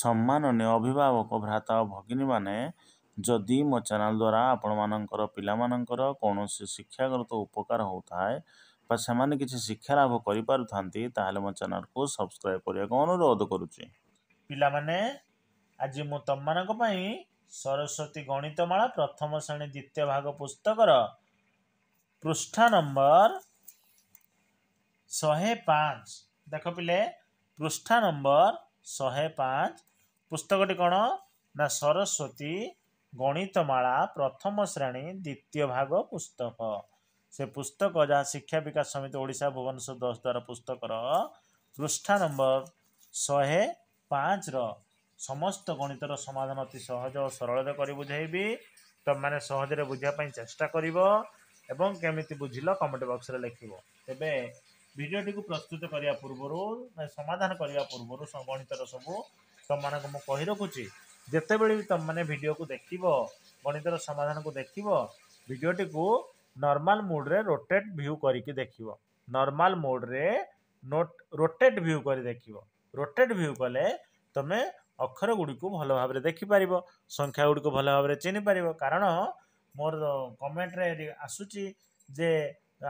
ସମ୍ମାନନୀୟ ଅଭିଭାବକ ଭ୍ରାତା ଓ ଭଗିନୀମାନେ ଯଦି ମୋ ଚ୍ୟାନେଲ୍ ଦ୍ୱାରା ଆପଣମାନଙ୍କର ପିଲାମାନଙ୍କର କୌଣସି ଶିକ୍ଷାଗତ ଉପକାର ହେଉଥାଏ ବା ସେମାନେ କିଛି ଶିକ୍ଷା ଲାଭ କରିପାରୁଥାନ୍ତି ତାହେଲେ ମୋ ଚ୍ୟାନେଲ୍କୁ ସବସ୍କ୍ରାଇବ୍ କରିବାକୁ ଅନୁରୋଧ କରୁଛି ପିଲାମାନେ ଆଜି ମୁଁ ତମମାନଙ୍କ ପାଇଁ ସରସ୍ୱତୀ ଗଣିତମାଳା ପ୍ରଥମ ଶ୍ରେଣୀ ଦ୍ୱିତୀୟ ଭାଗ ପୁସ୍ତକର ପୃଷ୍ଠା ନମ୍ବର ଶହେ ପାଞ୍ଚ ଦେଖ ପିଲେ ପୃଷ୍ଠା ନମ୍ବର ଶହେ ପାଞ୍ଚ ପୁସ୍ତକଟି କ'ଣ ନା ସରସ୍ୱତୀ ଗଣିତମାଳା ପ୍ରଥମ ଶ୍ରେଣୀ ଦ୍ୱିତୀୟ ଭାଗ ପୁସ୍ତକ ସେ ପୁସ୍ତକ ଯାହା ଶିକ୍ଷା ବିକାଶ ସମିତି ଓଡ଼ିଶା ଭୁବନେଶ୍ୱର ଦଶ ଦ୍ୱାରା ପୁସ୍ତକର ପୃଷ୍ଠା ନମ୍ବର ଶହେ ପାଞ୍ଚର ସମସ୍ତ ଗଣିତର ସମାଧାନ ଅତି ସହଜ ଓ ସରଳରେ କରି ବୁଝାଇବି ତୁମେମାନେ ସହଜରେ ବୁଝିବା ପାଇଁ ଚେଷ୍ଟା କରିବ ଏବଂ କେମିତି ବୁଝିଲ କମେଣ୍ଟ ବକ୍ସରେ ଲେଖିବ ତେବେ भिडियोटी को प्रस्तुत करने पूर्व समाधान करने पूर्व गणितर सब तुम मानक मुझे रखुच्छी जिते बड़ी तुम मैंने भिड को देख गणित समाधान को देख भिडटी को नर्माल मुड्रे रोटेट भ्यू कर देख नर्माल मोड्रे रोटेट भ्यू कर देख रोटेट भ्यू कले तुम अक्षर गुड़ी भल भाव देखिपार संख्या गुड़ी भल भाव चिन्ह पार कारण मोर कमेट्रे आसूँ जे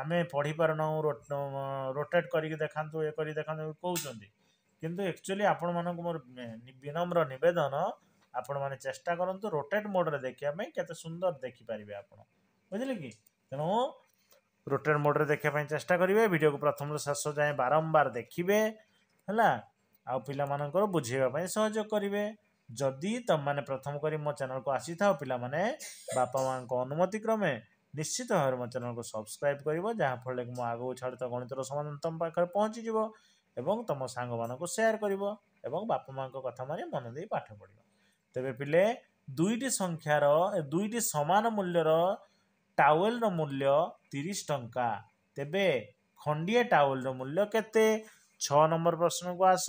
ଆମେ ପଢ଼ିପାରୁନାହୁଁ ରୋଟେଟ୍ କରିକି ଦେଖାନ୍ତୁ ଇଏ କରି ଦେଖାନ୍ତୁ କହୁଛନ୍ତି କିନ୍ତୁ ଆକ୍ଚୁଆଲି ଆପଣମାନଙ୍କୁ ମୋର ବିନମ୍ର ନିବେଦନ ଆପଣମାନେ ଚେଷ୍ଟା କରନ୍ତୁ ରୋଟେଟ୍ ମୋଡ଼୍ରେ ଦେଖିବା ପାଇଁ କେତେ ସୁନ୍ଦର ଦେଖିପାରିବେ ଆପଣ ବୁଝିଲେ କି ତେଣୁ ରୋଟେଟ୍ ମୋଡ଼ରେ ଦେଖିବା ପାଇଁ ଚେଷ୍ଟା କରିବେ ଭିଡ଼ିଓକୁ ପ୍ରଥମରୁ ଶେଷ ଯାଏଁ ବାରମ୍ବାର ଦେଖିବେ ହେଲା ଆଉ ପିଲାମାନଙ୍କର ବୁଝେଇବା ପାଇଁ ସହଯୋଗ କରିବେ ଯଦି ତୁମମାନେ ପ୍ରଥମ କରି ମୋ ଚ୍ୟାନେଲ୍କୁ ଆସିଥାଅ ପିଲାମାନେ ବାପା ମାଆଙ୍କ ଅନୁମତି କ୍ରମେ निश्चित भावर म च्याने सब्सक्राइब गर्यो जहाँफल म आगो छाड त गणित एवं समाधान त पहुजि एम साङ्ग म सेयर क्यो एपमा कथा मनदेखि पाठ पढ तुई संख्यार दुईटी समान मूल्य र टेल्ल्र मूल्य तिस टङ्क तेब खावेल्ल्र मूल्य केते छम्बर प्रश्नको आस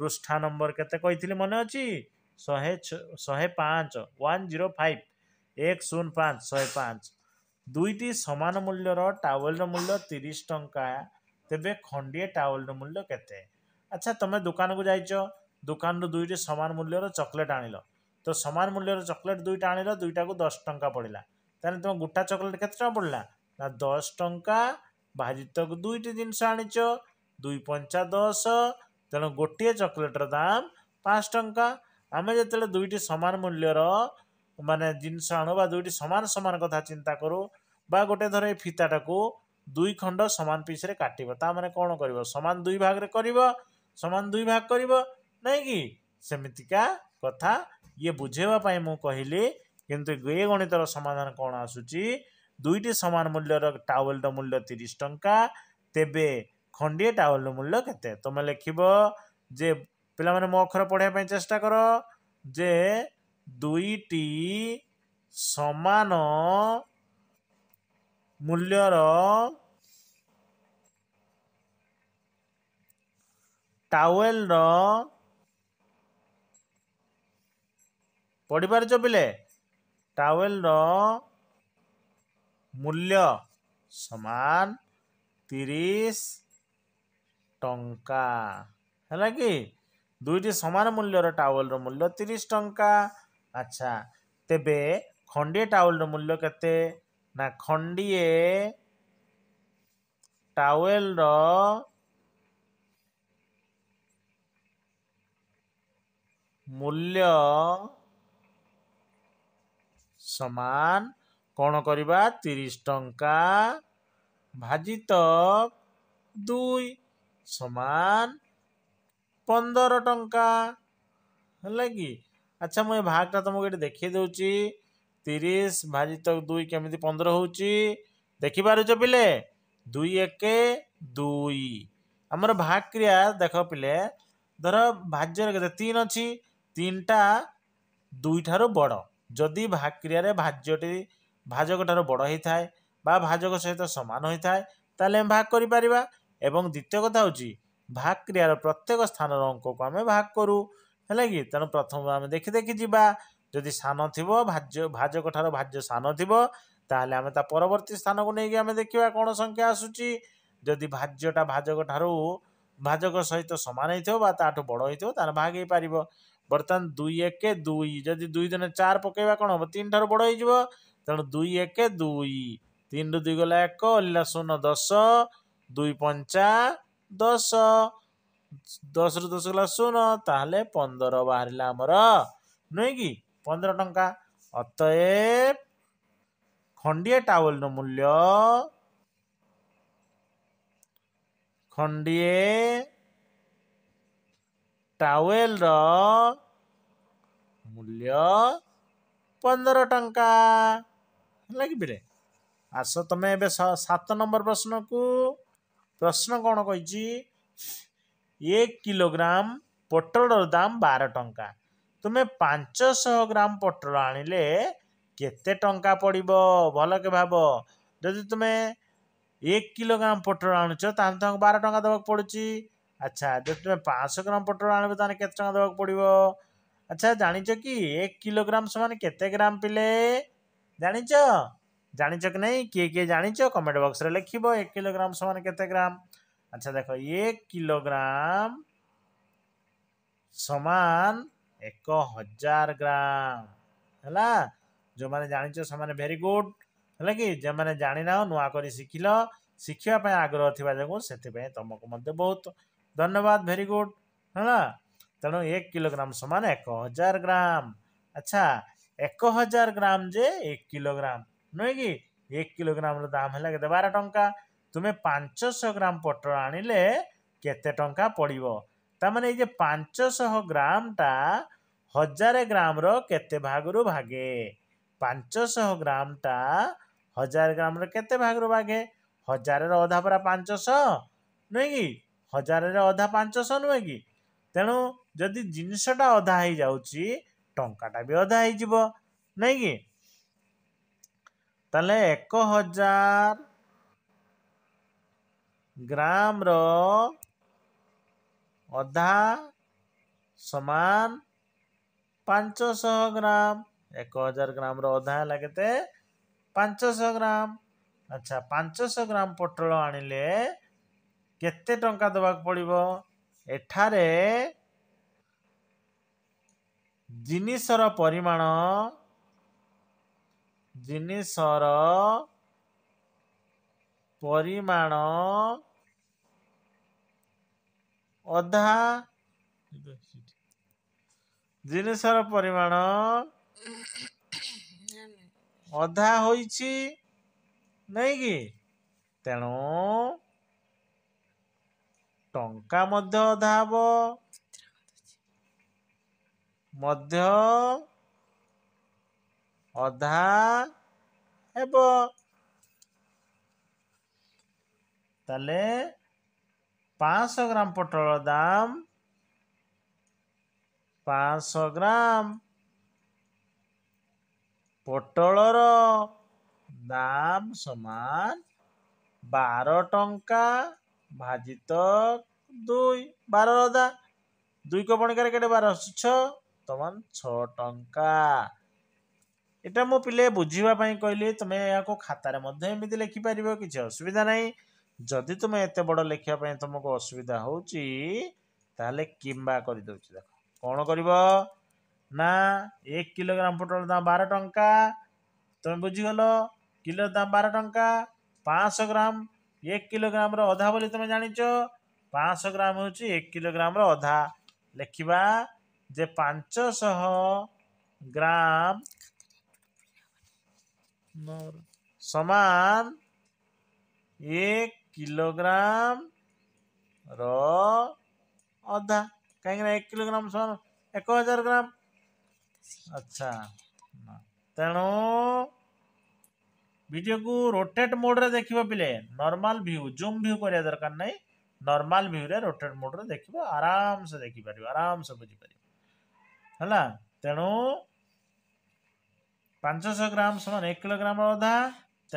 पृष्ठा नम्बर केते कहिले मन अहिले शे पाँच वान जिरो फाइभ एक शून्य पाँच शे पाँच दुईटी समान मूल्य र टवेल्ल्र मूल्य तिरि टा तेबेर खन्डिए टावेल्ल मूल्य केते अच्छा तम दोकान जाइ दोकानर दुईटी समान मूल्य चकलेट आण त समान मूल्य चकलेट दुईटा आण दुईटाको दस टङ्क पडिला त गोटा चकोलेटेटा पड्ला दस टा भित त दुईटी जिनिस आनिच दुई पञ्चा दस त गो चकोलेट्र दाम पाँच टाइम जति दुईटा समान मूल्य ମାନେ ଜିନିଷ ଆଣୁ ବା ଦୁଇଟି ସମାନ ସମାନ କଥା ଚିନ୍ତା କରୁ ବା ଗୋଟେ ଧର ଏ ଫିତାଟାକୁ ଦୁଇ ଖଣ୍ଡ ସମାନ ପିସ୍ରେ କାଟିବ ତା ମାନେ କ'ଣ କରିବ ସମାନ ଦୁଇ ଭାଗରେ କରିବ ସମାନ ଦୁଇ ଭାଗ କରିବ ନାହିଁ କି ସେମିତିକା କଥା ଇଏ ବୁଝେଇବା ପାଇଁ ମୁଁ କହିଲି କିନ୍ତୁ ଏ ଗଣିତର ସମାଧାନ କ'ଣ ଆସୁଛି ଦୁଇଟି ସମାନ ମୂଲ୍ୟର ଟାୱେଲର ମୂଲ୍ୟ ତିରିଶ ଟଙ୍କା ତେବେ ଖଣ୍ଡିଏ ଟାୱେଲର ମୂଲ୍ୟ କେତେ ତୁମେ ଲେଖିବ ଯେ ପିଲାମାନେ ମୋ ଅକ୍ଷର ପଢ଼ିବା ପାଇଁ ଚେଷ୍ଟା କର ଯେ ଦୁଇଟି ସମାନ ମୂଲ୍ୟର ଟାୱେଲର ପଢ଼ିପାରୁଛ ପିଲେ ଟାୱେଲର ମୂଲ୍ୟ ସମାନ ତିରିଶ ଟଙ୍କା ହେଲା କି ଦୁଇଟି ସମାନ ମୂଲ୍ୟର ଟାୱେଲର ମୂଲ୍ୟ ତିରିଶ ଟଙ୍କା ଆଚ୍ଛା ତେବେ ଖଣ୍ଡିଏ ଟାୱେଲର ମୂଲ୍ୟ କେତେ ନା ଖଣ୍ଡିଏ ଟାୱେଲର ମୂଲ୍ୟ ସମାନ କ'ଣ କରିବା ତିରିଶ ଟଙ୍କା ଭାଜିତ ଦୁଇ ସମାନ ପନ୍ଦର ଟଙ୍କା ହେଲା କି আচ্ছা ମୁଁ ଏ ଭାଗଟା ତୁମକୁ ଏଠି ଦେଖେଇ ଦେଉଛି ତିରିଶ ଭାଜିତ ଦୁଇ କେମିତି ପନ୍ଦର ହେଉଛି ଦେଖିପାରୁଛ ପିଲେ ଦୁଇ ଏକ ଦୁଇ ଆମର ଭାଗ କ୍ରିୟା ଦେଖ ପିଲେ ଧର ଭାଜ୍ୟରେ କେତେ ତିନି ଅଛି ତିନିଟା ଦୁଇଠାରୁ ବଡ଼ ଯଦି ଭାଗ କ୍ରିୟାରେ ଭାଜ୍ୟଟି ଭାଜକଠାରୁ ବଡ଼ ହୋଇଥାଏ ବା ଭାଜକ ସହିତ ସମାନ ହୋଇଥାଏ ତାହେଲେ ଆମେ ଭାଗ କରିପାରିବା ଏବଂ ଦ୍ୱିତୀୟ କଥା ହେଉଛି ଭାଗ କ୍ରିୟାର ପ୍ରତ୍ୟେକ ସ୍ଥାନର ଅଙ୍କକୁ ଆମେ ଭାଗ କରୁ ହେଲା କି ତେଣୁ ପ୍ରଥମ ଆମେ ଦେଖି ଦେଖି ଯିବା ଯଦି ସାନ ଥିବ ଭାଜ୍ୟ ଭାଜକ ଠାରୁ ଭାଜ୍ୟ ସାନ ଥିବ ତାହେଲେ ଆମେ ତା ପରବର୍ତ୍ତୀ ସ୍ଥାନକୁ ନେଇକି ଆମେ ଦେଖିବା କ'ଣ ସଂଖ୍ୟା ଆସୁଛି ଯଦି ଭାଜ୍ୟଟା ଭାଜକ ଠାରୁ ଭାଜକ ସହିତ ସମାନ ହେଇଥିବ ବା ତାଠୁ ବଡ଼ ହେଇଥିବ ତାହେଲେ ଭାଗ ହେଇପାରିବ ବର୍ତ୍ତମାନ ଦୁଇ ଏକ ଦୁଇ ଯଦି ଦୁଇ ଦିନେ ଚାରି ପକାଇବା କ'ଣ ହେବ ତିନି ଠାରୁ ବଡ଼ ହେଇଯିବ ତେଣୁ ଦୁଇ ଏକ ଦୁଇ ତିନିରୁ ଦୁଇ ଗଲା ଏକ ଅଲିଲା ଶୂନ ଦଶ ଦୁଇ ପଞ୍ଚା ଦଶ दस रु दस गास शुन त पन्ध्र बाह्र अब कि पन्ध्र टा अतए खे टावेल्ल र मूल्य खन्डिए टेल्ल र मूल्य पन्ध्र टाइप आस त सात नम्बर को प्रश्न कन कि एक किलोग्राम पोटल दाम बार टाँचा तुम्हें पांचश ग्राम पोटल आते टा पड़ब भल के भाव जदि तुम्हें एक किलोग्राम पोटल आणुच तुमको बार टाँग देवाक पड़ी अच्छा जब तुम्हें पाँच ग्राम पोटल आने के देवाक पड़ब अच्छा जाच कि एक कोग्राम सामान केाम पिले जाच जाच कि नहीं किए किए जाच कमेंट बक्स में लिख एक कोग्राम सामान केाम আচ্ছা দেখো এক কিলোগ্রাম সমান এক হাজার গ্রাম ହେଲା ଯେଉଁମାନେ ଜାଣିଛ ସେମାନେ ଭେରି ଗୁଡ଼୍ ହେଲା କି ଯେଉଁମାନେ ଜାଣିନାହ ନୂଆ କରି ଶିଖିଲ ଶିଖିବା ପାଇଁ ଆଗ୍ରହ ଥିବା ଯୋଗୁଁ ସେଥିପାଇଁ ତୁମକୁ ମଧ୍ୟ ବହୁତ ଧନ୍ୟବାଦ ଭେରି ଗୁଡ଼୍ ହେଲା ତେଣୁ ଏକ କିଲୋଗ୍ରାମ ସମାନ ଏକ ହଜାର ଗ୍ରାମ ଆଚ୍ଛା ଏକ ହଜାର ଗ୍ରାମ ଯେ ଏକ କିଲୋଗ୍ରାମ ନୁହେଁ କି ଏକ କିଲୋଗ୍ରାମର ଦାମ ହେଲା କେତେ ବାର ଟଙ୍କା ତୁମେ ପାଞ୍ଚଶହ ଗ୍ରାମ ପୋଟଳ ଆଣିଲେ କେତେ ଟଙ୍କା ପଡ଼ିବ ତାମାନେ ଏଇ ଯେ ପାଞ୍ଚଶହ ଗ୍ରାମଟା ହଜାରେ ଗ୍ରାମର କେତେ ଭାଗରୁ ଭାଗେ ପାଞ୍ଚଶହ ଗ୍ରାମଟା ହଜାରେ ଗ୍ରାମର କେତେ ଭାଗରୁ ଭାଗେ ହଜାରେର ଅଧା ପରା ପାଞ୍ଚଶହ ନୁହେଁ କି ହଜାରେର ଅଧା ପାଞ୍ଚଶହ ନୁହେଁ କି ତେଣୁ ଯଦି ଜିନିଷଟା ଅଧା ହେଇଯାଉଛି ଟଙ୍କାଟା ବି ଅଧା ହେଇଯିବ ନାଇଁ କି ତାହେଲେ ଏକ ହଜାର ଗ୍ରାମର ଅଧା ସମାନ ପାଞ୍ଚଶହ ଗ୍ରାମ ଏକ ହଜାର ଗ୍ରାମର ଅଧା ହେଲା କେତେ ପାଞ୍ଚଶହ ଗ୍ରାମ ଆଚ୍ଛା ପାଞ୍ଚଶହ ଗ୍ରାମ ପୋଟଳ ଆଣିଲେ କେତେ ଟଙ୍କା ଦେବାକୁ ପଡ଼ିବ ଏଠାରେ ଜିନିଷର ପରିମାଣ ଜିନିଷର ପରିମାଣ ଅଧା ଜିନିଷର ପରିମାଣ ଅଧା ହୋଇଛି ନାଇଁ କି ତେଣୁ ଟଙ୍କା ମଧ୍ୟ ଅଧା ହେବ ମଧ୍ୟ ଅଧା ହେବ ତାହେଲେ ପାଞ୍ଚଶହ ଗ୍ରାମ ପୋଟଳ ଦାମ ପାଞ୍ଚଶହ ଗ୍ରାମ ପୋଟଳର ଦାମ ସମାନ ବାର ଟଙ୍କା ଭାଜିତ ଦୁଇ ବାର ଅଦା ଦୁଇ କପଣିକାରେ କେତେ ବାର ଛଅ ତମାନ ଛଅ ଟଙ୍କା ଏଇଟା ମୁଁ ପିଲେ ବୁଝିବା ପାଇଁ କହିଲି ତୁମେ ଏହାକୁ ଖାତାରେ ମଧ୍ୟ ଏମିତି ଲେଖିପାରିବ କିଛି ଅସୁବିଧା ନାହିଁ ଯଦି ତୁମେ ଏତେ ବଡ଼ ଲେଖିବା ପାଇଁ ତୁମକୁ ଅସୁବିଧା ହେଉଛି ତାହେଲେ କିମ୍ବା କରିଦେଉଛି ଦେଖ କ'ଣ କରିବ ନା ଏକ କିଲୋଗ୍ରାମ ପୋଟଳ ଦାମ ବାର ଟଙ୍କା ତୁମେ ବୁଝିଗଲ କିଲୋ ଦାମ ବାର ଟଙ୍କା ପାଞ୍ଚଶହ ଗ୍ରାମ ଏକ କିଲୋଗ୍ରାମର ଅଧା ବୋଲି ତୁମେ ଜାଣିଛ ପାଞ୍ଚଶହ ଗ୍ରାମ ହେଉଛି ଏକ କିଲୋଗ୍ରାମର ଅଧା ଲେଖିବା ଯେ ପାଞ୍ଚଶହ ଗ୍ରାମ ସମାନ ଏକ किलोग्राम रधा कहीं एक किलोग्राम सर एक हजार ग्राम अच्छा तेणु भिड को रोटेट मोड्रे देख पे नर्माल भ्यू जूम भ्यू कर दरकार नहीं नर्माल भ्यूरे रोटेट मोड मोड्रे देख आराम से देखिपर आराम से बुझीपर है तेणु पांचश ग्राम सामान एक किलोग्राम अधा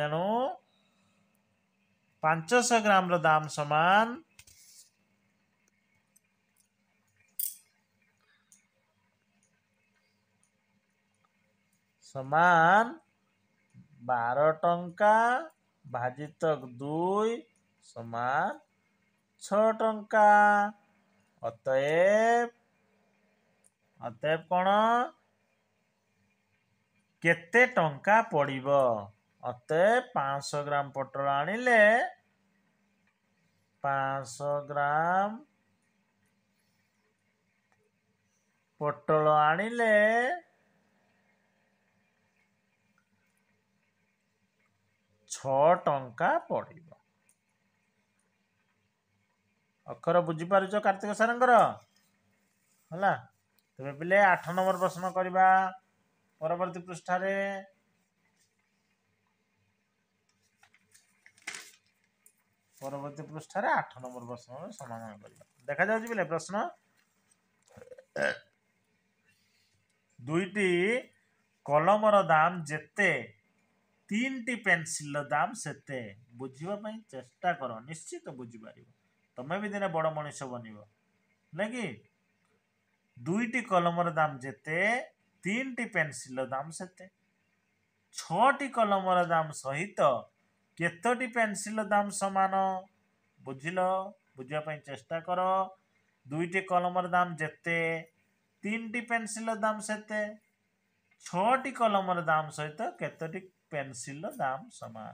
तेणु पाँच सय ग्राम र दाम समान समान 12 बार टा भाजितक दुई समा छ टात टंका क ଅତେ ପାଞ୍ଚଶହ ଗ୍ରାମ ପୋଟଳ ଆଣିଲେ ପାଞ୍ଚଶହ ଗ୍ରାମ ପୋଟଳ ଆଣିଲେ ଛ ଟଙ୍କା ପଡ଼ିବ ଅକ୍ଷର ବୁଝିପାରୁଛ କାର୍ତ୍ତିକ ସାର୍ଙ୍କର ହେଲା ତେବେ ପିଲେ ଆଠ ନମ୍ବର ପ୍ରଶ୍ନ କରିବା ପରବର୍ତ୍ତୀ ପୃଷ୍ଠାରେ পরবর্তী পৃষ্ঠার আট নম্বর প্রশ্ন সমাধান କରିବା দেখা যাচ্ছে বলে প্রশ্ন দুইটি কলমর দাম যেতে তিনটি পেনসিল দাম সেতে বুঝিবা পাই চেষ্টা কর নিশ্চিত বুঝিপারিব তুমি বি দিনে বড় মানুষ বনিব নাকি দুইটি কলমর দাম যেতে তিনটি পেনসিল দাম সেতে ছটি কলমর দাম সহিত କେତୋଟି ପେନସିଲ୍ ଦାମ ସମାନ ବୁଝିଲ ବୁଝିବା ପାଇଁ ଚେଷ୍ଟା କର ଦୁଇଟି କଲମର ଦାମ ଯେତେ ତିନିଟି ପେନସିଲ୍ର ଦାମ ସେତେ ଛଅଟି କଲମର ଦାମ ସହିତ କେତୋଟି ପେନସିଲ୍ର ଦାମ ସମାନ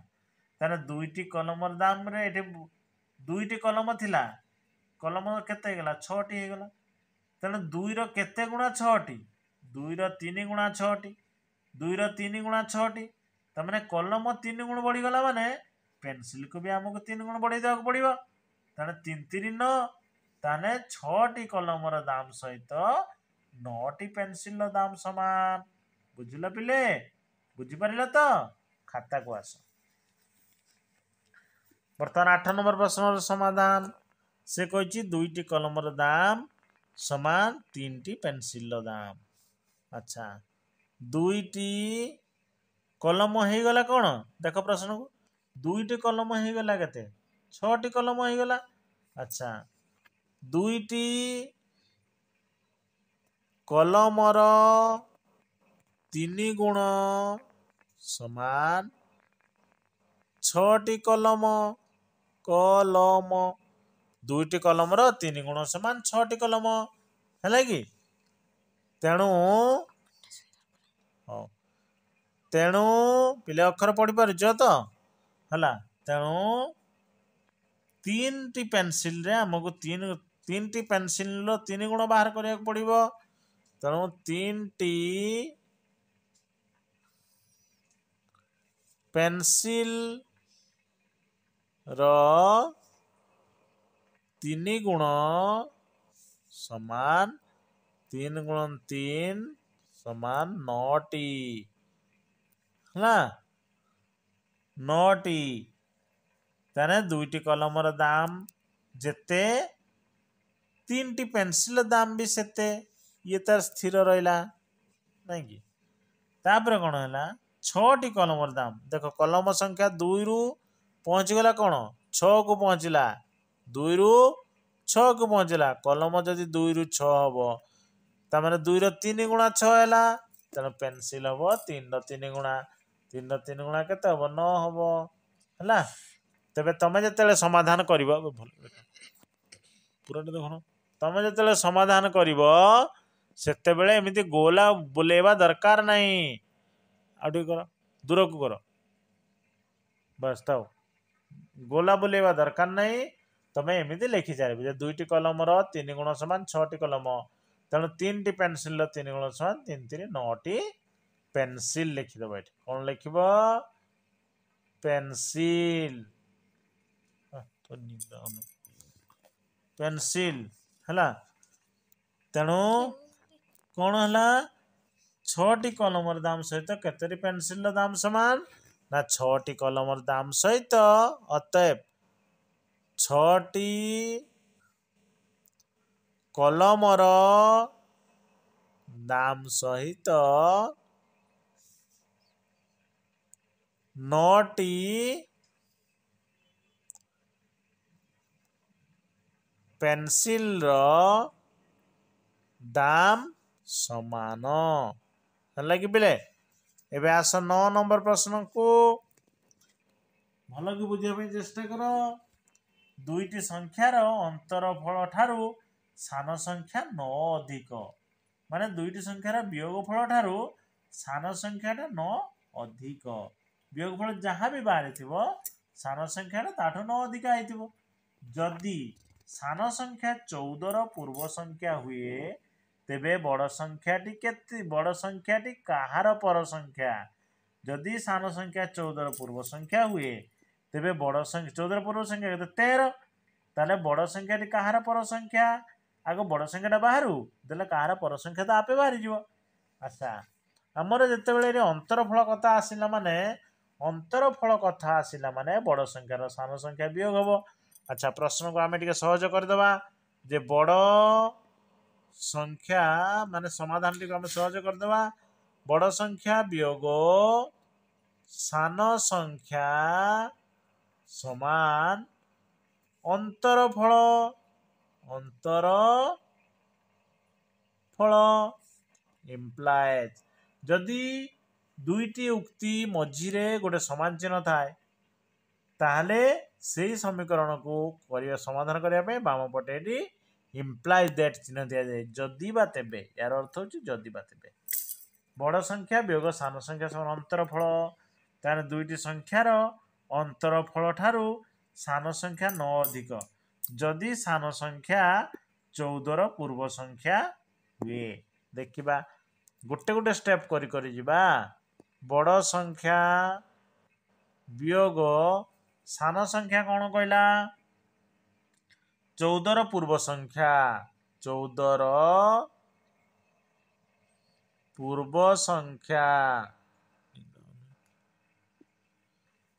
ତାହେଲେ ଦୁଇଟି କଲମର ଦାମରେ ଏଠି ଦୁଇଟି କଲମ ଥିଲା କଲମ କେତେ ହେଇଗଲା ଛଅଟି ହେଇଗଲା ତେଣୁ ଦୁଇର କେତେ ଗୁଣା ଛଅଟି ଦୁଇର ତିନି ଗୁଣା ଛଅଟି ଦୁଇର ତିନି ଗୁଣା ଛଅଟି ତାମାନେ କଲମ ତିନି ଗୁଣ ବଢ଼ିଗଲା ମାନେ ପେନସିଲକୁ ବି ଆମକୁ ତିନି ଗୁଣ ବଢ଼େଇ ଦେବାକୁ ପଡ଼ିବ ତାହେଲେ ତିନି ତିନି ନଅ ତାହେଲେ ଛଅଟି କଲମର ଦାମ ସହିତ ନଅଟି ପେନସିଲର ଦାମ ସମାନ ବୁଝିଲ ପିଲେ ବୁଝିପାରିଲ ତ ଖାତାକୁ ଆସ ବର୍ତ୍ତମାନ ଆଠ ନମ୍ବର ପ୍ରଶ୍ନର ସମାଧାନ ସେ କହିଛି ଦୁଇଟି କଲମର ଦାମ ସମାନ ତିନିଟି ପେନସିଲର ଦାମ ଆଚ୍ଛା ଦୁଇଟି କଲମ ହେଇଗଲା କ'ଣ ଦେଖ ପ୍ରଶ୍ନକୁ ଦୁଇଟି କଲମ ହେଇଗଲା କେତେ ଛଅଟି କଲମ ହେଇଗଲା ଆଚ୍ଛା ଦୁଇଟି କଲମର ତିନି ଗୁଣ ସମାନ ଛଅଟି କଲମ କଲମ ଦୁଇଟି କଲମର ତିନି ଗୁଣ ସମାନ ଛଅଟି କଲମ ହେଲା କି ତେଣୁ ହଉ ତେଣୁ ପିଲା ଅକ୍ଷର ପଢ଼ିପାରୁଛ ତ ହେଲା ତେଣୁ ତିନିଟି ପେନସିଲ୍ରେ ଆମକୁ ତିନି ତିନିଟି ପେନସିଲ୍ର ତିନି ଗୁଣ ବାହାର କରିବାକୁ ପଡ଼ିବ ତେଣୁ ତିନିଟି ପେନସିଲ୍ର ତିନି ଗୁଣ ସମାନ ତିନି ଗୁଣ ତିନି ସମାନ ନଅଟି ହେଲା ନଅଟି ତାହେଲେ ଦୁଇଟି କଲମର ଦାମ ଯେତେ ତିନିଟି ପେନସିଲ ଦାମ ବି ସେତେ ଇଏ ତାର ସ୍ଥିର ରହିଲା ନାଇଁ କି ତାପରେ କ'ଣ ହେଲା ଛଅଟି କଲମର ଦାମ ଦେଖ କଲମ ସଂଖ୍ୟା ଦୁଇରୁ ପହଞ୍ଚିଗଲା କ'ଣ ଛଅକୁ ପହଞ୍ଚିଲା ଦୁଇରୁ ଛଅକୁ ପହଞ୍ଚିଲା କଲମ ଯଦି ଦୁଇରୁ ଛଅ ହବ ତା'ମାନେ ଦୁଇର ତିନି ଗୁଣା ଛଅ ହେଲା ତେଣୁ ପେନସିଲ ହବ ତିନିର ତିନି ଗୁଣା তিন তিন গুণা কেতে হব ন হব ହେଲା ତେବେ ତମେ ଯେତେବେଳେ ସମାଧାନ କରିବ ଭଲ ପୁରାଟା ଦେଖୁନ ତମେ ଯେତେବେଳେ ସମାଧାନ କରିବ ସେତେବେଳେ ଏମିତି ଗୋଲା ବୁଲେଇବା ଦରକାର ନାହିଁ ଆଉ ଟିକେ କର ଦୂରକୁ କର ବାସ୍ ଥାଉ ଗୋଲା ବୁଲେଇବା ଦରକାର ନାହିଁ ତମେ ଏମିତି ଲେଖି ଚାଲିବ ଯେ ଦୁଇଟି କଲମର ତିନି ଗୁଣ ସମାନ ଛଅଟି କଲମ ତେଣୁ ତିନିଟି ପେନସିଲର ତିନି ଗୁଣ ସମାନ ତିନି ତିନି ନଅଟି পেন্সিল লিখিদেব এটি কোণ লিখব পেন্সিল পেন্সিল ହେଲା ତେଣୁ କ'ଣ ହେଲା ଛଅଟି କଲମର ଦାମ ସହିତ କେତୋଟି ପେନସିଲର ଦାମ ସମାନ ନା ଛଅଟି କଲମର ଦାମ ସହିତ ଅତଏବ ଛଅଟି କଲମର ଦାମ ସହିତ ନଅଟି ପେନସିଲର ଦାମ ସମାନ ହେଲା କି ବିଲେ ଏବେ ଆସ ନଅ ନମ୍ବର ପ୍ରଶ୍ନକୁ ଭଲକି ବୁଝିବା ପାଇଁ ଚେଷ୍ଟା କର ଦୁଇଟି ସଂଖ୍ୟାର ଅନ୍ତରଫଳ ଠାରୁ ସାନ ସଂଖ୍ୟା ନଅ ଅଧିକ ମାନେ ଦୁଇଟି ସଂଖ୍ୟାର ବିୟୋଗ ଫଳ ଠାରୁ ସାନ ସଂଖ୍ୟାଟା ନଅ ଅଧିକ ବିୟୋଗଫଳ ଯାହା ବି ବାହାରିଥିବ ସାନ ସଂଖ୍ୟାଟା ତାଠୁ ନ ଅଧିକା ହେଇଥିବ ଯଦି ସାନ ସଂଖ୍ୟା ଚଉଦର ପୂର୍ବ ସଂଖ୍ୟା ହୁଏ ତେବେ ବଡ଼ ସଂଖ୍ୟାଟି କେତେ ବଡ଼ ସଂଖ୍ୟାଟି କାହାର ପର ସଂଖ୍ୟା ଯଦି ସାନ ସଂଖ୍ୟା ଚଉଦର ପୂର୍ବ ସଂଖ୍ୟା ହୁଏ ତେବେ ବଡ଼ ସଂଖ୍ୟା ଚଉଦର ପୂର୍ବ ସଂଖ୍ୟା କେତେ ତେର ତାହେଲେ ବଡ଼ ସଂଖ୍ୟାଟି କାହାର ପର ସଂଖ୍ୟା ଆଗ ବଡ଼ ସଂଖ୍ୟାଟା ବାହାରୁ ଦେଲେ କାହାର ପର ସଂଖ୍ୟା ତ ଆପେ ବାହାରିଯିବ ଆଚ୍ଛା ଆମର ଯେତେବେଳେ ଏଠି ଅନ୍ତରଫଳ କଥା ଆସିଲା ମାନେ ଅନ୍ତରଫଳ କଥା ଆସିଲା ମାନେ ବଡ଼ ସଂଖ୍ୟାର ସାନ ସଂଖ୍ୟା ବିୟୋଗ ହେବ ଆଚ୍ଛା ପ୍ରଶ୍ନକୁ ଆମେ ଟିକେ ସହଜ କରିଦେବା ଯେ ବଡ଼ ସଂଖ୍ୟା ମାନେ ସମାଧାନଟିକୁ ଆମେ ସହଜ କରିଦେବା ବଡ଼ ସଂଖ୍ୟା ବିୟୋଗ ସାନ ସଂଖ୍ୟା ସମାନ ଅନ୍ତରଫଳ ଅନ୍ତର ଫଳ ଇମ୍ପ୍ଲାଏଜ ଯଦି ଦୁଇଟି ଉକ୍ତି ମଝିରେ ଗୋଟେ ସମାନ ଚିହ୍ନ ଥାଏ ତାହେଲେ ସେଇ ସମୀକରଣକୁ କରିବା ସମାଧାନ କରିବା ପାଇଁ ବାମ ପଟେ ଏଠି ଇମ୍ପ୍ଲାଏ ଦେଟ୍ ଚିହ୍ନ ଦିଆଯାଏ ଯଦି ବା ତେବେ ଏହାର ଅର୍ଥ ହେଉଛି ଯଦି ବା ତେବେ ବଡ଼ ସଂଖ୍ୟା ବିୟୋଗ ସାନ ସଂଖ୍ୟା ସମାନ ଅନ୍ତରଫଳ ତାହେଲେ ଦୁଇଟି ସଂଖ୍ୟାର ଅନ୍ତରଫଳ ଠାରୁ ସାନ ସଂଖ୍ୟା ନ ଅଧିକ ଯଦି ସାନ ସଂଖ୍ୟା ଚଉଦର ପୂର୍ବ ସଂଖ୍ୟା ହୁଏ ଦେଖିବା ଗୋଟେ ଗୋଟେ ଷ୍ଟେପ୍ କରି କରି ଯିବା বড় সংখ্যা বিয়োগ সান সংখ্যা କ'ଣ କହିଲା ଚଉଦର ପୂର୍ବ ସଂଖ୍ୟା ଚଉଦର ପୂର୍ବ ସଂଖ୍ୟା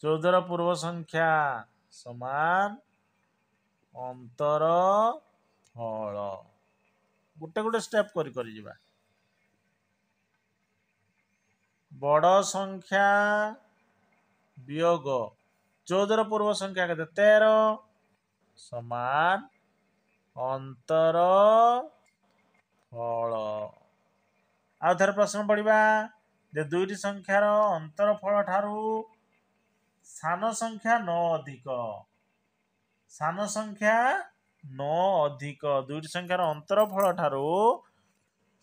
ଚଉଦର ପୂର୍ବ ସଂଖ୍ୟା ସମାନ ଅନ୍ତର ଫଳ ଗୋଟେ ଗୋଟେ ଷ୍ଟେପ୍ କରି କରି ଯିବା ବଡ଼ ସଂଖ୍ୟା ବିୟୋଗ ଚଉଦର ପୂର୍ବ ସଂଖ୍ୟା କେତେ ତେର ସମାନ ଅନ୍ତର ଫଳ ଆଉ ଥରେ ପ୍ରଶ୍ନ ପଡ଼ିବା ଯେ ଦୁଇଟି ସଂଖ୍ୟାର ଅନ୍ତର ଫଳ ଠାରୁ ସାନ ସଂଖ୍ୟା ନ ଅଧିକ ସାନ ସଂଖ୍ୟା ନ ଅଧିକ ଦୁଇଟି ସଂଖ୍ୟାର ଅନ୍ତର ଫଳ ଠାରୁ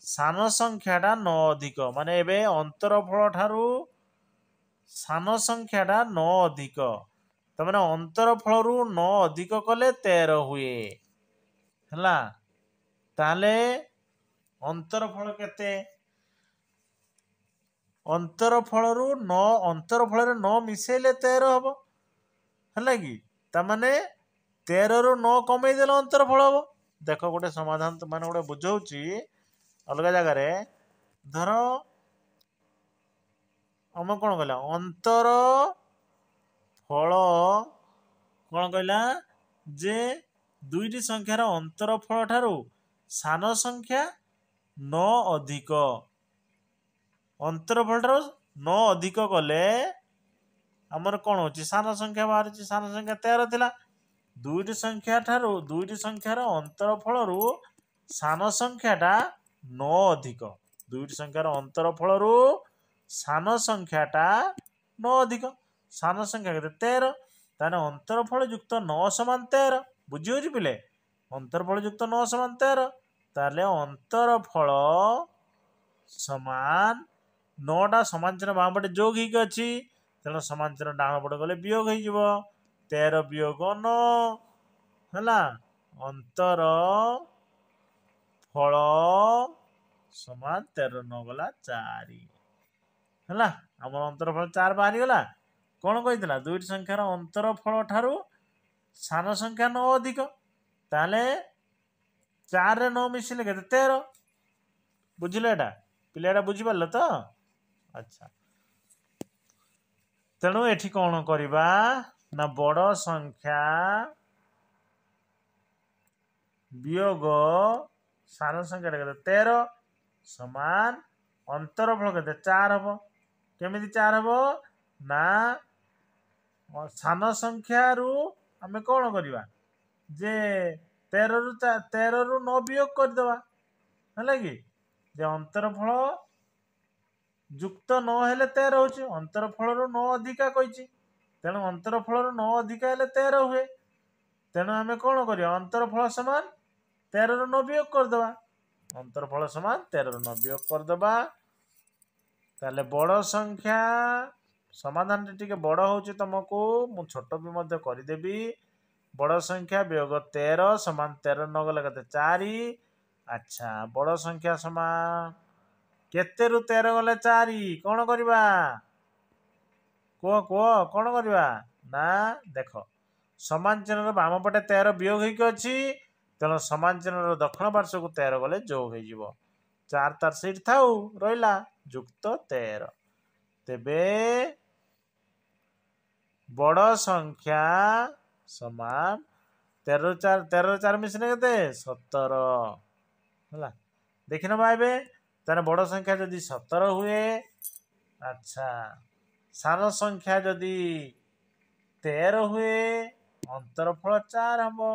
ସାନ ସଂଖ୍ୟାଟା ନଅ ଅଧିକ ମାନେ ଏବେ ଅନ୍ତରଫଳ ଠାରୁ ସାନ ସଂଖ୍ୟାଟା ନଅ ଅଧିକ ତାମାନେ ଅନ୍ତର ଫଳରୁ ନଅ ଅଧିକ କଲେ ତେର ହୁଏ ହେଲା ତାହେଲେ ଅନ୍ତରଫଳ କେତେ ଅନ୍ତର ଅନ୍ତରଫଳରୁ ନଅ ଫଳରେ ନଅ ମିଶେଇଲେ ତେର ହବ ହେଲା କି ତାମାନେ ତେରରୁ ନଅ ଅନ୍ତର ଫଳ ହବ ଦେଖ ଗୋଟେ ସମାଧାନ ମାନେ ଗୋଟେ ବୁଝଉଛି ଅଲଗା ଜାଗାରେ ଧର ଆମ କ'ଣ କହିଲା ଅନ୍ତର ଫଳ କ'ଣ କହିଲା ଯେ ଦୁଇଟି ସଂଖ୍ୟାର ଅନ୍ତର ଫଳ ଠାରୁ ସାନ ସଂଖ୍ୟା ନ ଅଧିକ ଅନ୍ତର ଫଳଠାରୁ ନ ଅଧିକ କଲେ ଆମର କ'ଣ ହେଉଛି ସାନ ସଂଖ୍ୟା ବାହାରୁଛି ସାନ ସଂଖ୍ୟା ତେର ଥିଲା ଦୁଇଟି ସଂଖ୍ୟା ଠାରୁ ଦୁଇଟି ସଂଖ୍ୟାର ଅନ୍ତର ଫଳରୁ ସାନ ସଂଖ୍ୟାଟା ନ ଅଧିକ ଦୁଇଟି ସଂଖ୍ୟାର ଅନ୍ତର ଫଳରୁ ସାନ ସଂଖ୍ୟାଟା ନ ଅଧିକ ସାନ ସଂଖ୍ୟା କେତେ ତେର ତାହେଲେ ଅନ୍ତର ଫଳ ଯୁକ୍ତ ନ ସମାନ ତେର ବୁଝିହେଉଛି ପିଲେ ଅନ୍ତର ଫଳ ଯୁକ୍ତ ନ ସମାନ ତେର ତାହେଲେ ଅନ୍ତର ଫଳ ସମାନ ନଅଟା ସମାନ ଚିହ୍ନ ବାମ ପଟେ ଯୋଗ ହେଇକି ଅଛି ତେଣୁ ସମାନ ଚିହ୍ନ ଡାହାଣ ପଟେ ଗଲେ ବିୟୋଗ ହେଇଯିବ ତେର ବିୟୋଗ ନ ହେଲା ଅନ୍ତର ଫଳ ସମାନ ତେର ନ ଗଲା ଚାରି ହେଲା ଆମର ଅନ୍ତର ଫଳ ଚାରି ବାହାରିଗଲା କ'ଣ କହିଥିଲା ଦୁଇଟି ସଂଖ୍ୟାର ଅନ୍ତର ଫଳ ଠାରୁ ସାନ ସଂଖ୍ୟା ନ ଅଧିକ ତାହେଲେ ଚାରିରେ ନ ମିଶିଲେ କେତେ ତେର ବୁଝିଲ ଏଇଟା ପିଲାଟା ବୁଝିପାରିଲ ତ ଆଚ୍ଛା ତେଣୁ ଏଠି କ'ଣ କରିବା ନା ବଡ଼ ସଂଖ୍ୟା ବିୟୋଗ ସାର ସଂଖ୍ୟାଟା କେତେ ତେର ସମାନ ଅନ୍ତରଫଳ କେତେ ଚାର ହବ କେମିତି ଚାର ହବ ନା ସାନ ସଂଖ୍ୟାରୁ ଆମେ କ'ଣ କରିବା ଯେ ତେରରୁ ତେରରୁ ନ ବିୟୋଗ କରିଦେବା ହେଲା କି ଯେ ଅନ୍ତରଫଳ ଯୁକ୍ତ ନ ହେଲେ ତେର ହେଉଛି ଅନ୍ତରଫଳରୁ ନ ଅଧିକା କହିଛି ତେଣୁ ଅନ୍ତରଫଳରୁ ନ ଅଧିକା ହେଲେ ତେର ହୁଏ ତେଣୁ ଆମେ କ'ଣ କରିବା ଅନ୍ତରଫଳ ସମାନ ତେରର ନ ବିୟୋଗ କରିଦେବା ଅନ୍ତର୍ଫଳ ସମାନ ତେରର ନ ବିୟୋଗ କରିଦେବା ତାହେଲେ ବଡ଼ ସଂଖ୍ୟା ସମାଧାନଟି ଟିକେ ବଡ଼ ହେଉଛି ତୁମକୁ ମୁଁ ଛୋଟ ବି ମଧ୍ୟ କରିଦେବି ବଡ଼ ସଂଖ୍ୟା ବିୟୋଗ ତେର ସମାନ ତେର ନଗଲେ କେତେ ଚାରି ଆଚ୍ଛା ବଡ଼ ସଂଖ୍ୟା ସମାନ କେତେରୁ ତେର ଗଲେ ଚାରି କ'ଣ କରିବା କୁହ କୁହ କ'ଣ କରିବା ନା ଦେଖ ସମାନ ଚିହ୍ନର ବାମ ପଟେ ତେର ବିୟୋଗ ହେଇକି ଅଛି ତେଣୁ ସମାଞ୍ଚରଣର ଦକ୍ଷିଣ ପାର୍ଶ୍ୱକୁ ତେର ଗଲେ ଯୋଗ ହେଇଯିବ ଚାର ତାର ସିଟ୍ ଥାଉ ରହିଲା ଯୁକ୍ତ ତେର ତେବେ ବଡ଼ ସଂଖ୍ୟା ସମାନ ତେରରୁ ଚାରି ତେରରୁ ଚାରି ମିଶିଲେ କେତେ ସତର ହେଲା ଦେଖିନେବା ଏବେ ତାର ବଡ଼ ସଂଖ୍ୟା ଯଦି ସତର ହୁଏ ଆଚ୍ଛା ସାନ ସଂଖ୍ୟା ଯଦି ତେର ହୁଏ ଅନ୍ତରଫଳ ଚାର ହବ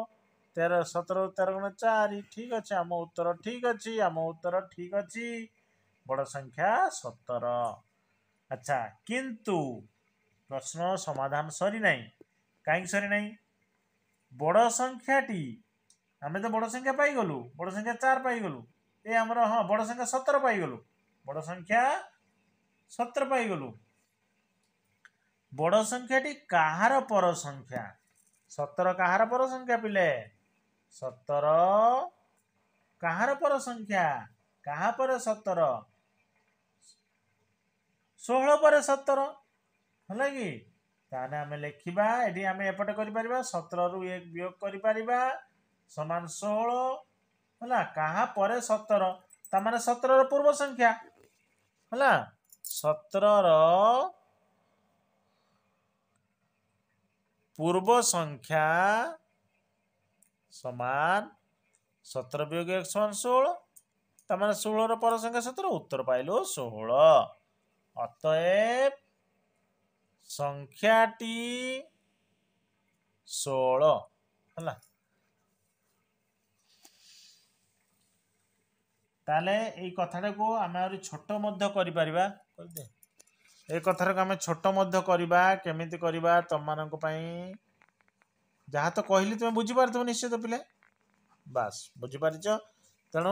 ତେର ସତର ତେର ଗୁଣ ଚାରି ଠିକ୍ ଅଛି ଆମ ଉତ୍ତର ଠିକ୍ ଅଛି ଆମ ଉତ୍ତର ଠିକ ଅଛି ବଡ଼ ସଂଖ୍ୟା ସତର ଆଚ୍ଛା କିନ୍ତୁ ପ୍ରଶ୍ନ ସମାଧାନ ସରିନାହିଁ କାହିଁକି ସରିନାହିଁ ବଡ଼ ସଂଖ୍ୟାଟି ଆମେ ତ ବଡ଼ ସଂଖ୍ୟା ପାଇଗଲୁ ବଡ଼ ସଂଖ୍ୟା ଚାରି ପାଇଗଲୁ ଏ ଆମର ହଁ ବଡ଼ ସଂଖ୍ୟା ସତର ପାଇଗଲୁ ବଡ଼ ସଂଖ୍ୟା ସତର ପାଇଗଲୁ ବଡ଼ ସଂଖ୍ୟାଟି କାହାର ପର ସଂଖ୍ୟା ସତର କାହାର ପର ସଂଖ୍ୟା ପିଲେ ସତର କାହାର ପର ସଂଖ୍ୟା କାହା ପରେ ସତର ଷୋହଳ ପରେ ସତର ହେଲା କି ତାହେଲେ ଆମେ ଲେଖିବା ଏଠି ଆମେ ଏପଟେ କରିପାରିବା ସତରରୁ ଏ ବିୟୋଗ କରିପାରିବା ସମାନ ଷୋହଳ ହେଲା କାହା ପରେ ସତର ତା ମାନେ ସତରର ପୂର୍ବ ସଂଖ୍ୟା ହେଲା ସତରର ପୂର୍ବ ସଂଖ୍ୟା ସମାନ ସତର ବିୟୋଗ ଏକ ସମାନ ଷୋହଳ ତାମାନେ ଷୋହଳର ପରସଂଖ୍ୟା ସତର ଉତ୍ତର ପାଇଲୁ ଷୋହଳ ଅତଏବ ସଂଖ୍ୟାଟି ଷୋହଳ ହେଲା ତାହେଲେ ଏଇ କଥାଟାକୁ ଆମେ ଆହୁରି ଛୋଟ ମଧ୍ୟ କରିପାରିବା କରିଦିଏ ଏ କଥାଟାକୁ ଆମେ ଛୋଟ ମଧ୍ୟ କରିବା କେମିତି କରିବା ତମମାନଙ୍କ ପାଇଁ जहाँ तो कहली तुम्हें बुझीपार निश्चित पे बास बुझिपार तेणु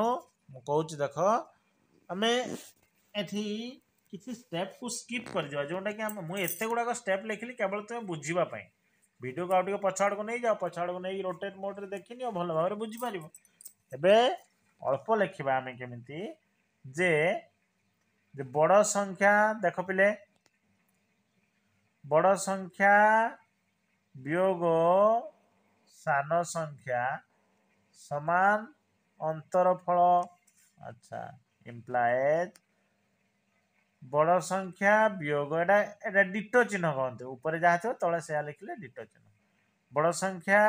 मुझे देख आम एटी स्टेप को स्कीप कर जोटा कि मुझे गुड़ाक स्टेप लिखिली केवल तुम्हें बुझापी भिड को आगे पछाड़ को नहीं जाओ पछाड़ को नहीं रोटेट मोड्रे देखनी भल भाव बुझिपार एवं अल्प लेखा आम कमी जे बड़ संख्या देख पिले बड़ संख्या বিয়োগ সান সংখ্যা সমান অন্তরফল আচ্ছা ইমপ্লায়েড বড় সংখ্যা বিয়োগ এটা এটা ডিটো চিহ্ন কহতে উপরে যা থাকবে তলে সে লিখলে ডিটো চিহ্ন বড় সংখ্যা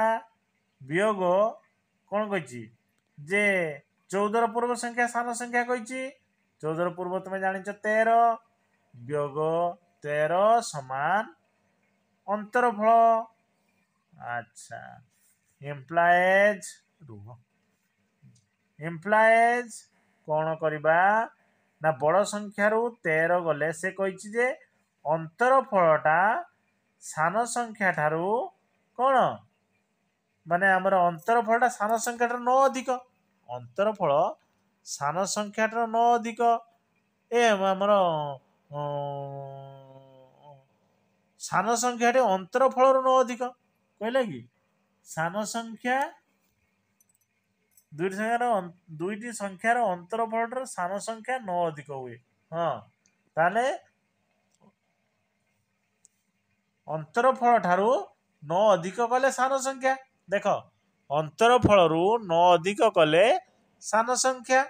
বিয়োগ কোন কইছি যে চৌদর পূর্ব সংখ্যা সান সংখ্যা কইছি চৌদর পূর্ব তুমি জানিছ তের বিয়োগ তের সমান অন্তরফল ଆଚ୍ଛା ଏମ୍ପ୍ଲଏଜ୍ ରୁହ ଏମ୍ପ୍ଲଏଜ୍ କ'ଣ କରିବା ନା ବଡ଼ ସଂଖ୍ୟାରୁ ତେର ଗଲେ ସେ କହିଛି ଯେ ଅନ୍ତର ଫଳଟା ସାନ ସଂଖ୍ୟା ଠାରୁ କ'ଣ ମାନେ ଆମର ଅନ୍ତର ଫଳଟା ସାନ ସଂଖ୍ୟାଠାରୁ ନ ଅଧିକ ଅନ୍ତର ଫଳ ସାନ ସଂଖ୍ୟାଠାରୁ ନ ଅଧିକ ଏ ଆମର ସାନ ସଂଖ୍ୟାଟି ଅନ୍ତର ଫଳରୁ ନ ଅଧିକ କହିଲା କି ସାନ ସଂଖ୍ୟା ଦୁଇଟି ସଂଖ୍ୟାର ଦୁଇଟି ସଂଖ୍ୟାର ଅନ୍ତର ଫଳଠାରୁ ସାନ ସଂଖ୍ୟା ନ ଅଧିକ ହୁଏ ହଁ ତାହେଲେ ଅନ୍ତର ଫଳ ଠାରୁ ନ ଅଧିକ କଲେ ସାନ ସଂଖ୍ୟା ଦେଖ ଅନ୍ତର ଫଳରୁ ନ ଅଧିକ କଲେ ସାନ ସଂଖ୍ୟା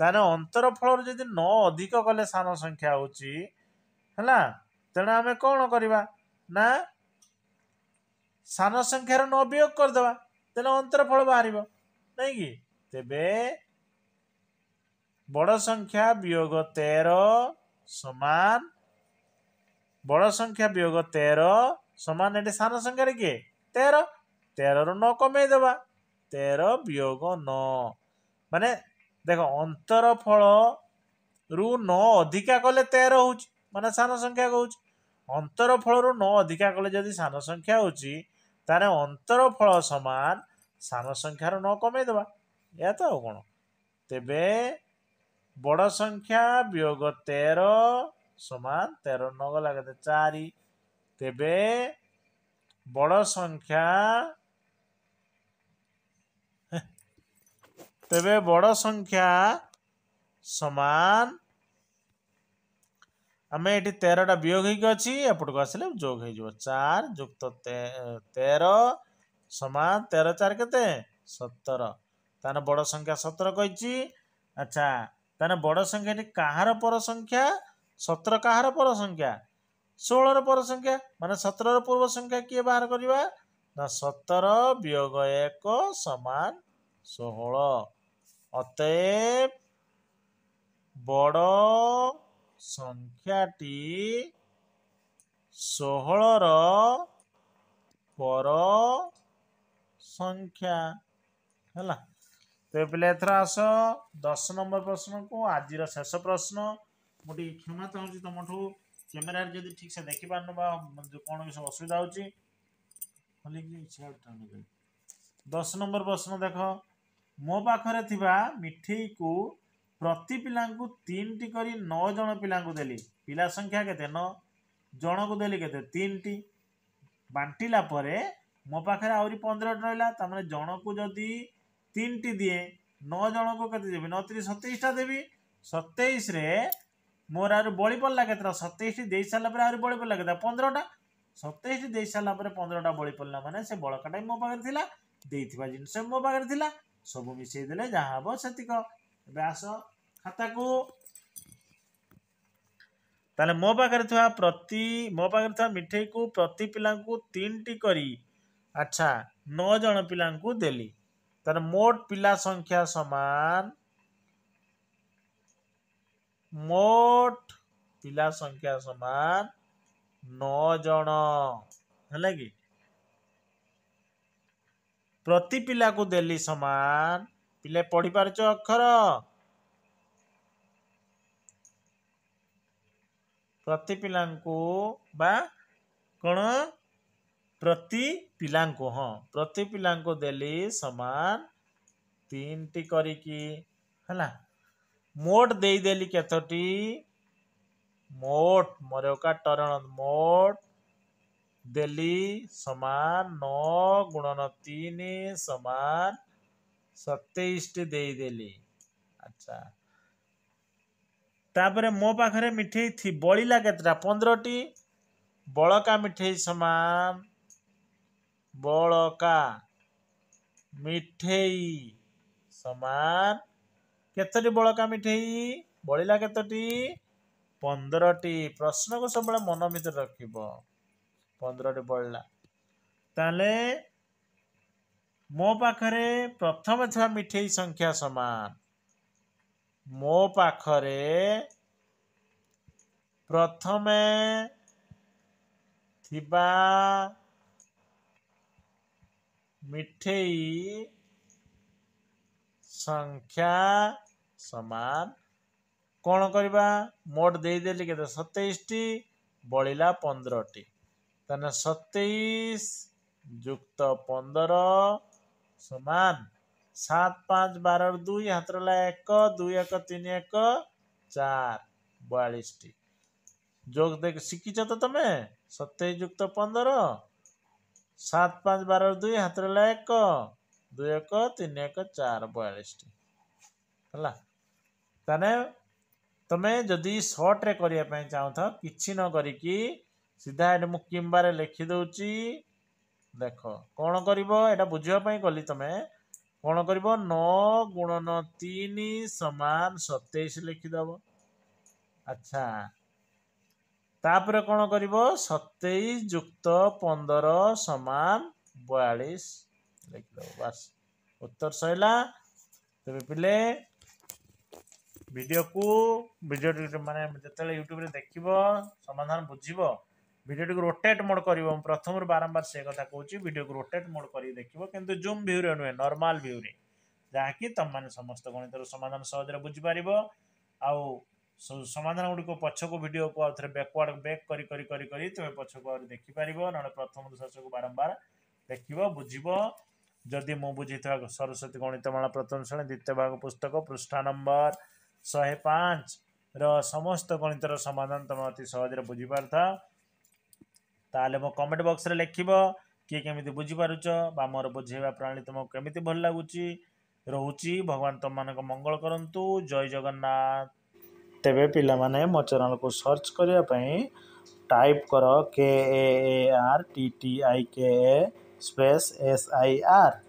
ତାହେଲେ ଅନ୍ତର ଫଳରୁ ଯଦି ନ ଅଧିକ କଲେ ସାନ ସଂଖ୍ୟା ହେଉଛି ହେଲା ତେଣୁ ଆମେ କ'ଣ କରିବା ନା ସାନ ସଂଖ୍ୟାର ନ ବିୟୋଗ କରିଦେବା ତେଣୁ ଅନ୍ତର ଫଳ ବାହାରିବ ନାଇଁ କି ତେବେ ବଡ଼ ସଂଖ୍ୟା ବିୟୋଗ ତେର ସମାନ ବଡ଼ ସଂଖ୍ୟା ବିୟୋଗ ତେର ସମାନ ଏଠି ସାନ ସଂଖ୍ୟାରେ କିଏ ତେର ତେରରୁ ନ କମେଇ ଦେବା ତେର ବିୟୋଗ ନ ମାନେ ଦେଖ ଅନ୍ତର ଅନ୍ତରଫଳରୁ ନ ଅଧିକା କଲେ ତେର ହେଉଛି ମାନେ ସାନ ସଂଖ୍ୟା କହୁଛି ଅନ୍ତର ଫଳରୁ ନ ଅଧିକା କଲେ ଯଦି ସାନ ସଂଖ୍ୟା ହେଉଛି ତାହେଲେ ଅନ୍ତରଫଳ ସମାନ ସାନ ସଂଖ୍ୟାରୁ ନ କମେଇ ଦେବା ଏହା ତ ଆଉ କ'ଣ ତେବେ ବଡ଼ ସଂଖ୍ୟା ବିୟୋଗ ତେର ସମାନ ତେର ନ ଗଲା କେତେ ଚାରି ତେବେ ବଡ଼ ସଂଖ୍ୟା ତେବେ ବଡ଼ ସଂଖ୍ୟା ସମାନ আমি এটি তেরোটা বিয়োগ হয়েকি অছি এপটকু আসলে যোগ হয়ে যাব চার যুক্ত তের সমান তের চার কেতে সতর তাহলে বড় সংখ্যা সতর কইছি আচ্ছা তাহলে বড় সংখ্যাটি কাহার পর সংখ্যা সতর কাহার পর সংখ্যা ষোলর পর সংখ্যা মানে সতরর পূর্ব সংখ্যা কি বাহার করা না সতর বিয়োগ এক সমান ষোহল অতএব বড় ସଂଖ୍ୟାଟି ଷୋହଳର ପର ସଂଖ୍ୟା ହେଲା ତେବେ ପିଲା ଏଥର ଆସ ଦଶ ନମ୍ବର ପ୍ରଶ୍ନକୁ ଆଜିର ଶେଷ ପ୍ରଶ୍ନ ମୁଁ ଟିକେ କ୍ଷମା ଚାହୁଁଛି ତୁମଠୁ କ୍ୟାମେରାରେ ଯଦି ଠିକ୍ସେ ଦେଖିପାରୁନ ବା କ'ଣ କିଛି ଅସୁବିଧା ହେଉଛି ଖୋଲିକି ଦଶ ନମ୍ବର ପ୍ରଶ୍ନ ଦେଖ ମୋ ପାଖରେ ଥିବା ମିଠେଇକୁ ପ୍ରତି ପିଲାଙ୍କୁ ତିନିଟି କରି ନଅ ଜଣ ପିଲାଙ୍କୁ ଦେଲି ପିଲା ସଂଖ୍ୟା କେତେ ନଅ ଜଣକୁ ଦେଲି କେତେ ତିନିଟି ବାଣ୍ଟିଲା ପରେ ମୋ ପାଖରେ ଆହୁରି ପନ୍ଦରଟି ରହିଲା ତାମାନେ ଜଣକୁ ଯଦି ତିନିଟି ଦିଏ ନଅ ଜଣକୁ କେତେ ଦେବି ନଅ ତିରିଶ ସତେଇଶଟା ଦେବି ସତେଇଶରେ ମୋର ଆହୁରି ବଳି ପଡ଼ିଲା କେତେଟା ସତେଇଶଟି ଦେଇସାରିଲା ପରେ ଆହୁରି ବଳି ପଡ଼ିଲା କେତେ ପନ୍ଦରଟା ସତେଇଶଟି ଦେଇସାରିଲା ପରେ ପନ୍ଦରଟା ବଳି ପଡ଼ିଲା ମାନେ ସେ ବଳକାଟା ବି ମୋ ପାଖରେ ଥିଲା ଦେଇଥିବା ଜିନିଷ ମୋ ପାଖରେ ଥିଲା ସବୁ ମିଶାଇ ଦେଲେ ଯାହା ହବ ସେତିକ ଏବେ ଖାତାକୁ ତାହେଲେ ମୋ ପାଖରେ ଥିବା ପ୍ରତି ମୋ ପାଖରେ ଥିବା ମିଠେଇକୁ ପ୍ରତି ପିଲାଙ୍କୁ ତିନିଟି କରି ଆଚ୍ଛା ନଅ ଜଣ ପିଲାଙ୍କୁ ଦେଲି ତାହେଲେ ମୋଟ ପିଲା ସଂଖ୍ୟା ସମାନ ମୋଟ ପିଲା ସଂଖ୍ୟା ସମାନ ନଅ ଜଣ ହେଲା କି ପ୍ରତି ପିଲାକୁ ଦେଲି ସମାନ ପିଲା ପଢ଼ିପାରୁଛ ଅକ୍ଷର ପ୍ରତି ପିଲାଙ୍କୁ ବା କ'ଣ ପ୍ରତି ପିଲାଙ୍କୁ ହଁ ପ୍ରତି ପିଲାଙ୍କୁ ଦେଲି ସମାନ ତିନିଟି କରିକି ହେଲା ମୋଟ ଦେଇଦେଲି କେତୋଟି ମୋଟ ମୋର ଏକା ଟରଣ ମୋଟ ଦେଲି ସମାନ ନଅ ଗୁଣନ ତିନି ସମାନ ସତେଇଶଟି ଦେଇଦେଲି ଆଚ୍ଛା ତାପରେ ମୋ ପାଖରେ ମିଠେଇ ଥି ବଳିଲା କେତେଟା ପନ୍ଦରଟି ବଳକା ମିଠେଇ ସମାନ ବଳକା ମିଠେଇ ସମାନ କେତୋଟି ବଳକା ମିଠେଇ ବଳିଲା କେତୋଟି ପନ୍ଦରଟି ପ୍ରଶ୍ନକୁ ସବୁବେଳେ ମନ ଭିତରେ ରଖିବ ପନ୍ଦରଟି ବଳିଲା ତାହେଲେ ମୋ ପାଖରେ ପ୍ରଥମେ ଥିବା ମିଠେଇ ସଂଖ୍ୟା ସମାନ ମୋ ପାଖରେ ପ୍ରଥମେ ଥିବା ମିଠେଇ ସଂଖ୍ୟା ସମାନ କ'ଣ କରିବା ମୋଟ ଦେଇଦେଲି କେତେ ସତେଇଶଟି ବଳିଲା ପନ୍ଦରଟି ତାହେଲେ ସତେଇଶ ଯୁକ୍ତ ପନ୍ଦର ସମାନ সাত পাঁচ বারোর দুই হাতরলা এক দুই এক তিন এক চার বয়াল্লিশটি যোগ দেখ শিখিছ তো তুমি সত্যি যুক্ত পনের সাত পাঁচ বারোর দুই হাতরলা এক দুই এক তিন এক চার বয়াল্লিশটি ହେଲା ତାହେଲେ তুমি ଯଦି ସର୍ଟରେ କରିବା ପାଇଁ কিছু କିଛି ନ କରିକି ସିଧା ଏଠି ମୁଁ କିମ୍ବାରେ ଲେଖିଦେଉଛି ଦେଖ କ'ଣ କରିବ ଏଇଟା ବୁଝିବା ପାଇଁ କ'ଣ କରିବ ନଅ ଗୁଣନ ତିନି ସମାନ ସତେଇଶ ଲେଖିଦେବ ଆଚ୍ଛା ତାପରେ କ'ଣ କରିବ ସତେଇଶ ଯୁକ୍ତ ପନ୍ଦର ସମାନ ବୟାଳିଶ ଲେଖିଦେବ ବାସ୍ ଉତ୍ତର ସରିଲା ତେବେ ପିଲେ ଭିଡ଼ିଓକୁ ଭିଡ଼ିଓ ମାନେ ଯେତେବେଳେ ୟୁଟ୍ୟୁବରେ ଦେଖିବ ସମାଧାନ ବୁଝିବ ভিডিওক রোটেট মোড করিব প্রথমৰ বৰংবাৰ সেই কথা কওচি ভিডিওক রোটেট মোড কৰি দেখিবো কিন্তু জুম ভিউৰে নহয় নরমাল ভিউৰে যাহকি তমানে সমস্ত গণিতৰ সমাধান সহজৰে বুজি পাৰিবো আৰু সমাধানক পছখৰ ভিডিওক আউতৰ ব্যাকৱাৰ্ড বেক কৰি কৰি কৰি কৰি তই পছখৰ দেখি পাৰিবো নহয় প্ৰথমৰ সশকৰ বৰংবাৰ দেখিবা বুজিবা যদি মই বুজাইতা सरस्वती গণিতমালা প্ৰথম শ্ৰেণী দ্বিতীয় ভাগৰ পুস্তক পৃষ্ঠা নম্বৰ 105 ৰ সমস্ত গণিতৰ সমাধান তমঅতি সহজৰে বুজি পাৰতা ତାହେଲେ ମୋ କମେଣ୍ଟ ବକ୍ସରେ ଲେଖିବ କିଏ କେମିତି ବୁଝିପାରୁଛ ବା ମୋର ବୁଝେଇବା ପ୍ରଣାଳୀ ତୁମକୁ କେମିତି ଭଲ ଲାଗୁଛି ରହୁଛି ଭଗବାନ ତୁମମାନଙ୍କ ମଙ୍ଗଳ କରନ୍ତୁ ଜୟ ଜଗନ୍ନାଥ ତେବେ ପିଲାମାନେ ମୋ ଚ୍ୟାନେଲ୍କୁ ସର୍ଚ୍ଚ କରିବା ପାଇଁ ଟାଇପ୍ କର K A A R T T I K A space S I R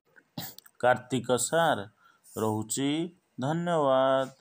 Kartik sir ରହୁଛି ଧନ୍ୟବାଦ